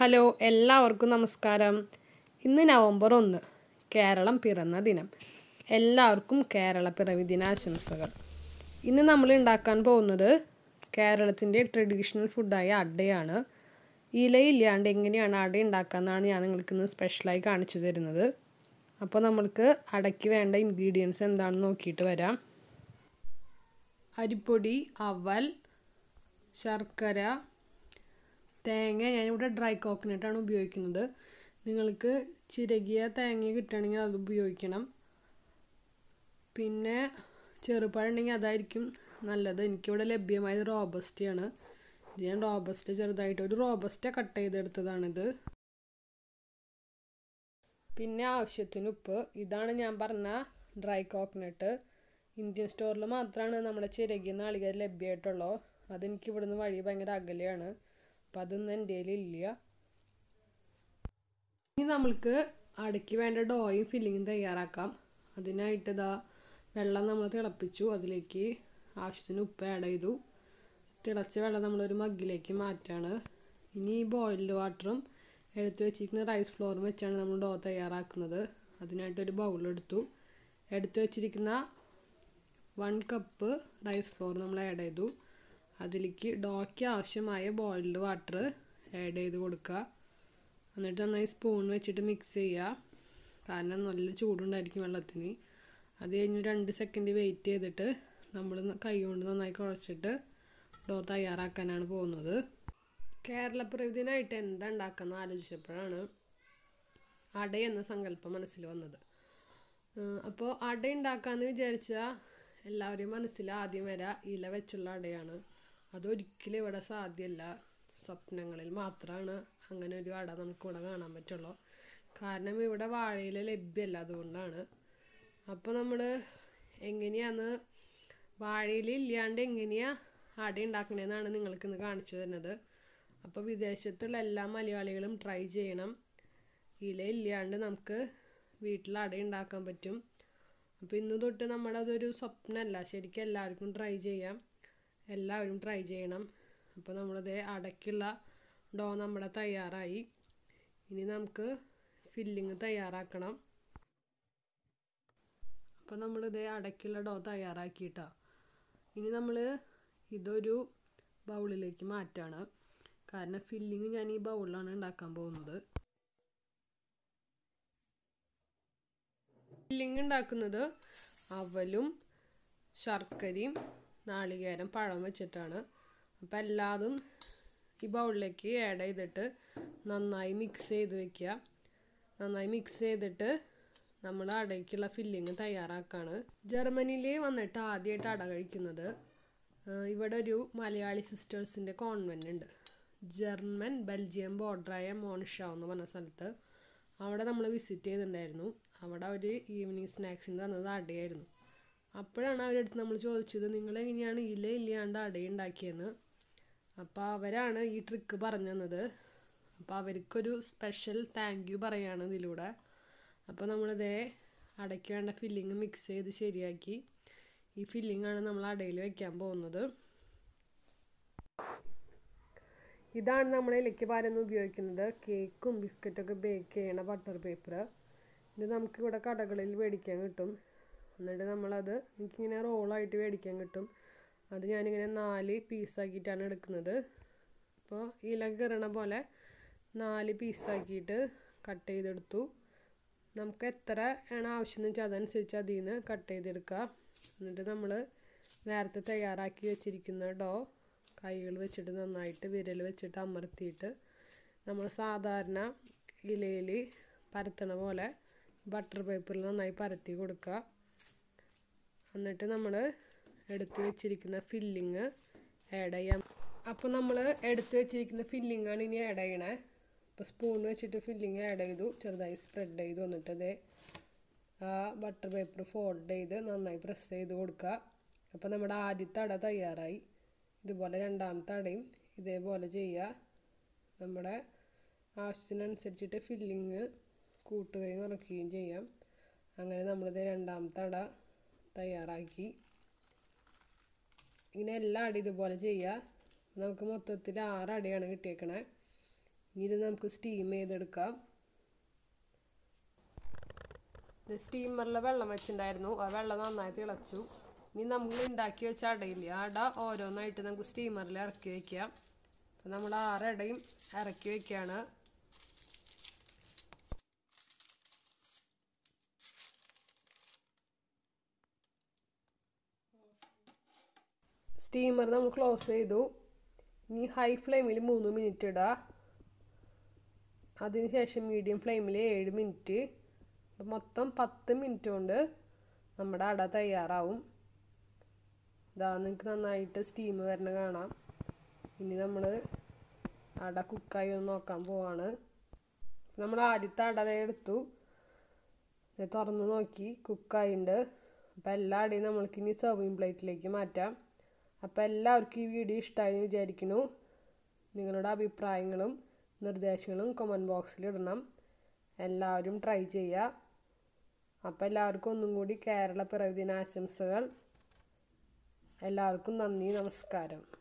hello എല്ലാവർക്കും നമസ്കാരം ഇന്ന് നവംബർ ഒന്ന് കേരളം പിറന്ന ദിനം എല്ലാവർക്കും കേരള പിറവി ദിനാശംസകൾ ഇന്ന് നമ്മൾ ഉണ്ടാക്കാൻ പോകുന്നത് കേരളത്തിൻ്റെ ട്രഡീഷണൽ ഫുഡായ അടയാണ് ഇലയില്ലാണ്ട് എങ്ങനെയാണ് അട ഉണ്ടാക്കാമെന്നാണ് ഞാൻ നിങ്ങൾക്ക് ഇന്ന് സ്പെഷ്യലായി കാണിച്ചു തരുന്നത് അപ്പോൾ നമ്മൾക്ക് അടയ്ക്ക് വേണ്ട ഇൻഗ്രീഡിയൻസ് എന്താണെന്ന് നോക്കിയിട്ട് വരാം അരിപ്പൊടി അവൽ ശർക്കര തേങ്ങ ഞാനിവിടെ ഡ്രൈ കോക്കനട്ടാണ് ഉപയോഗിക്കുന്നത് നിങ്ങൾക്ക് ചിരകിയ തേങ്ങ കിട്ടുകയാണെങ്കിൽ അത് ഉപയോഗിക്കണം പിന്നെ ചെറുപഴം ഉണ്ടെങ്കിൽ അതായിരിക്കും നല്ലത് എനിക്കിവിടെ ലഭ്യമായത് റോബസ്റ്റിയാണ് ഇത് ഞാൻ റോബസ്റ്റ് ചെറുതായിട്ട് ഒരു റോബസ്റ്റ കട്ട് ചെയ്തെടുത്തതാണിത് പിന്നെ ആവശ്യത്തിന് ഉപ്പ് ഇതാണ് ഞാൻ പറഞ്ഞ ഡ്രൈ കോക്കനട്ട് ഇന്ത്യൻ സ്റ്റോറിൽ മാത്രമാണ് നമ്മുടെ ചിരകിയ നാളികേരം ലഭ്യമായിട്ടുള്ളൂ അതെനിക്ക് ഇവിടുന്ന് വഴി ഭയങ്കര അകലെയാണ് അപ്പം അതൊന്നും എൻ്റെ കയ്യിലില്ല ഇനി നമ്മൾക്ക് അടയ്ക്ക് വേണ്ട ഡോയും ഫില്ലിങ്ങും തയ്യാറാക്കാം അതിനായിട്ട് ഇതാ വെള്ളം നമ്മൾ തിളപ്പിച്ചു അതിലേക്ക് ആവശ്യത്തിന് ഉപ്പ് ആഡ് ചെയ്തു തിളച്ച വെള്ളം നമ്മളൊരു മഗ്ഗിലേക്ക് മാറ്റാണ് ഇനി ഈ ബോയിൽഡ് വാട്ടറും എടുത്തു വെച്ചിരിക്കുന്ന റൈസ് ഫ്ലോറും വെച്ചാണ് നമ്മൾ ഡോ തയ്യാറാക്കുന്നത് അതിനായിട്ടൊരു ബൗളെടുത്തു എടുത്തു വെച്ചിരിക്കുന്ന വൺ കപ്പ് റൈസ് ഫ്ലോർ നമ്മൾ ആഡ് ചെയ്തു അതിലേക്ക് ഡോയ്ക്ക് ആവശ്യമായ ബോയിൽഡ് വാട്ടർ ആഡ് ചെയ്ത് കൊടുക്കുക എന്നിട്ട് നന്നായി സ്പൂൺ വെച്ചിട്ട് മിക്സ് ചെയ്യുക കാരണം നല്ല ചൂടുണ്ടായിരിക്കും വെള്ളത്തിന് അത് കഴിഞ്ഞ് രണ്ട് സെക്കൻഡ് വെയിറ്റ് ചെയ്തിട്ട് നമ്മൾ കൈ കൊണ്ട് നന്നായി കുഴച്ചിട്ട് ഡോ തയ്യാറാക്കാനാണ് പോകുന്നത് കേരളപ്രവിധിനായിട്ട് എന്താ ഉണ്ടാക്കാമെന്ന് ആലോചിച്ചപ്പോഴാണ് അട എന്ന സങ്കല്പം മനസ്സിൽ വന്നത് അപ്പോൾ അട ഉണ്ടാക്കാമെന്ന് വിചാരിച്ചാൽ എല്ലാവരുടെയും മനസ്സിൽ ആദ്യം വരാ ഇല വെച്ചുള്ള അടയാണ് അതൊരിക്കലും ഇവിടെ സാധ്യമല്ല സ്വപ്നങ്ങളിൽ മാത്രമാണ് അങ്ങനെ ഒരു അട നമുക്കിവിടെ കാണാൻ പറ്റുള്ളൂ കാരണം ഇവിടെ വാഴയില ലഭ്യമല്ല അതുകൊണ്ടാണ് അപ്പോൾ നമ്മൾ എങ്ങനെയാണ് വാഴയിൽ ഇല്ലാണ്ട് എങ്ങനെയാണ് അട ഉണ്ടാക്കണേന്നാണ് നിങ്ങൾക്ക് ഇന്ന് കാണിച്ചു തരുന്നത് അപ്പോൾ വിദേശത്തുള്ള എല്ലാ മലയാളികളും ട്രൈ ചെയ്യണം ഇല ഇല്ലാണ്ട് നമുക്ക് വീട്ടിൽ അട ഉണ്ടാക്കാൻ പറ്റും അപ്പോൾ ഇന്ന് തൊട്ട് നമ്മുടെ അതൊരു സ്വപ്നമല്ല ശരിക്കും എല്ലാവർക്കും ട്രൈ ചെയ്യാം എല്ലാവരും ട്രൈ ചെയ്യണം അപ്പോൾ നമ്മളത് അടയ്ക്കുള്ള ഡോ നമ്മുടെ തയ്യാറായി ഇനി നമുക്ക് ഫില്ലിങ് തയ്യാറാക്കണം അപ്പോൾ നമ്മളിത് അടയ്ക്കുള്ള ഡോ തയ്യാറാക്കിയിട്ടാണ് ഇനി നമ്മൾ ഇതൊരു ബൗളിലേക്ക് മാറ്റാണ് കാരണം ഫില്ലിങ് ഞാൻ ഈ ബൗളിലാണ് ഉണ്ടാക്കാൻ പോകുന്നത് ഫില്ലിങ് ഉണ്ടാക്കുന്നത് അവലും ശർക്കരയും നാളികേരം പഴം വെച്ചിട്ടാണ് അപ്പോൾ എല്ലാതും ഈ ബൗളിലേക്ക് ആഡ് ചെയ്തിട്ട് നന്നായി മിക്സ് ചെയ്ത് വെക്കുക നന്നായി മിക്സ് ചെയ്തിട്ട് നമ്മൾ അടയ്ക്കുള്ള ഫില്ലിങ് തയ്യാറാക്കാണ് ജർമ്മനിയിൽ വന്നിട്ട് ആദ്യമായിട്ട് അട കഴിക്കുന്നത് ഇവിടെ ഒരു മലയാളി സിസ്റ്റേഴ്സിൻ്റെ കോൺവെൻ്റ് ഉണ്ട് ജർമ്മൻ ബെൽജിയം ബോർഡറായ മോണിഷാവ് എന്ന് പറഞ്ഞ സ്ഥലത്ത് അവിടെ നമ്മൾ വിസിറ്റ് ചെയ്തിട്ടുണ്ടായിരുന്നു അവിടെ ഒരു ഈവനിങ് സ്നാക്സിന് തന്നത് അടയായിരുന്നു അപ്പോഴാണ് അവരടുത്ത് നമ്മൾ ചോദിച്ചത് എങ്ങനെയാണ് ഇല ഇല്ലാണ്ട് ഉണ്ടാക്കിയെന്ന് അപ്പോൾ അവരാണ് ഈ ട്രിക്ക് പറഞ്ഞു തന്നത് അപ്പോൾ അവർക്കൊരു സ്പെഷ്യൽ താങ്ക് യു പറയാണ് ഇതിലൂടെ അപ്പോൾ നമ്മളിതേ അടയ്ക്ക് വേണ്ട ഫില്ലിങ് മിക്സ് ചെയ്ത് ശരിയാക്കി ഈ ഫില്ലിങ്ങാണ് നമ്മൾ അടയിൽ വയ്ക്കാൻ പോകുന്നത് ഇതാണ് നമ്മൾ ഇലയ്ക്ക് പാലെന്ന് ഉപയോഗിക്കുന്നത് കേക്കും ബിസ്ക്കറ്റൊക്കെ ബേക്ക് ചെയ്യണ ബട്ടർ പേപ്പർ ഇത് നമുക്കിവിടെ കടകളിൽ മേടിക്കാൻ കിട്ടും എന്നിട്ട് നമ്മളത് എനിക്കിങ്ങനെ റോളായിട്ട് മേടിക്കാൻ കിട്ടും അത് ഞാനിങ്ങനെ നാല് പീസാക്കിയിട്ടാണ് എടുക്കുന്നത് അപ്പോൾ ഇല കയറണ പോലെ നാല് പീസാക്കിയിട്ട് കട്ട് ചെയ്തെടുത്തു നമുക്ക് എത്ര എണ്ണ എന്ന് വെച്ചാൽ അതനുസരിച്ച് അതിൽ നിന്ന് കട്ട് ചെയ്തെടുക്കുക എന്നിട്ട് നമ്മൾ നേരത്തെ തയ്യാറാക്കി വെച്ചിരിക്കുന്ന ഡോ കൈകൾ വെച്ചിട്ട് നന്നായിട്ട് വിരൽ വെച്ചിട്ട് അമർത്തിയിട്ട് നമ്മൾ സാധാരണ ഇലയിൽ പരത്തണ പോലെ ബട്ടർ പേപ്പറിൽ നന്നായി പരത്തി കൊടുക്കുക എന്നിട്ട് നമ്മൾ എടുത്ത് വെച്ചിരിക്കുന്ന ഫില്ലിങ് ആഡ് ചെയ്യാം അപ്പോൾ നമ്മൾ എടുത്ത് വെച്ചിരിക്കുന്ന ഫില്ലിങ്ങാണ് ഇനി ആഡ് ചെയ്യണേ അപ്പോൾ സ്പൂൺ വെച്ചിട്ട് ഫില്ലിങ് ആഡ് ചെയ്തു ചെറുതായി സ്പ്രെഡ് ചെയ്തു എന്നിട്ട് അതേ ആ ബട്ടർ പേപ്പർ ഫോൾഡ് ചെയ്ത് നന്നായി പ്രസ് ചെയ്ത് കൊടുക്കുക അപ്പോൾ നമ്മുടെ ആദ്യത്തെ അട തയ്യാറായി ഇതുപോലെ രണ്ടാമത്തെ അടയും ഇതേപോലെ ചെയ്യുക നമ്മുടെ ആവശ്യത്തിനനുസരിച്ചിട്ട് ഫില്ലിങ് കൂട്ടുകയും ഇറക്കുകയും ചെയ്യാം അങ്ങനെ നമ്മളിത് രണ്ടാമത്തെ അട തയ്യാറാക്കി ഇങ്ങനെ എല്ലാ അടി ഇതുപോലെ ചെയ്യുക നമുക്ക് മൊത്തത്തിൽ ആറടിയാണ് കിട്ടിയേക്കണേ ഇനി ഇത് നമുക്ക് സ്റ്റീം ചെയ്തെടുക്കാം ഇത് സ്റ്റീമറിൽ വെള്ളം വെച്ചിട്ടുണ്ടായിരുന്നു ആ വെള്ളം നന്നായി തിളച്ചു ഇനി നമ്മൾ ഉണ്ടാക്കി വെച്ച അടയില്ല ആ അട ഓരോന്നായിട്ട് നമുക്ക് സ്റ്റീമറിൽ ഇറക്കി വയ്ക്കാം അപ്പം നമ്മൾ ആറടയും ഇറക്കി വയ്ക്കുകയാണ് സ്റ്റീമർ നമ്മൾ ക്ലോസ് ചെയ്തു ഇനി ഹൈ ഫ്ലെയിമിൽ മൂന്ന് മിനിറ്റ് ഇടുക അതിനുശേഷം മീഡിയം ഫ്ലെയിമിൽ ഏഴ് മിനിറ്റ് മൊത്തം പത്ത് മിനിറ്റ് കൊണ്ട് നമ്മുടെ അട തയ്യാറാവും ഇതാ നിങ്ങൾക്ക് നന്നായിട്ട് സ്റ്റീം വരണ കാണാം ഇനി നമ്മൾ അട കുക്കായി ഒന്ന് നോക്കാൻ പോവാണ് നമ്മൾ ആദ്യത്തെ അട എടുത്തു തുറന്ന് നോക്കി കുക്കായിണ്ട് അപ്പോൾ എല്ലാ അടയും നമ്മൾക്ക് ഇനി സെർവിങ് പ്ലേറ്റിലേക്ക് മാറ്റാം അപ്പോൾ എല്ലാവർക്കും ഈ വീഡിയോ ഇഷ്ടമായി എന്ന് വിചാരിക്കുന്നു നിങ്ങളുടെ അഭിപ്രായങ്ങളും നിർദ്ദേശങ്ങളും കമൻറ്റ് ബോക്സിൽ ഇടണം എല്ലാവരും ട്രൈ ചെയ്യുക അപ്പം എല്ലാവർക്കും ഒന്നും കൂടി കേരള പിറവി ദിനാശംസകൾ എല്ലാവർക്കും നന്ദി നമസ്കാരം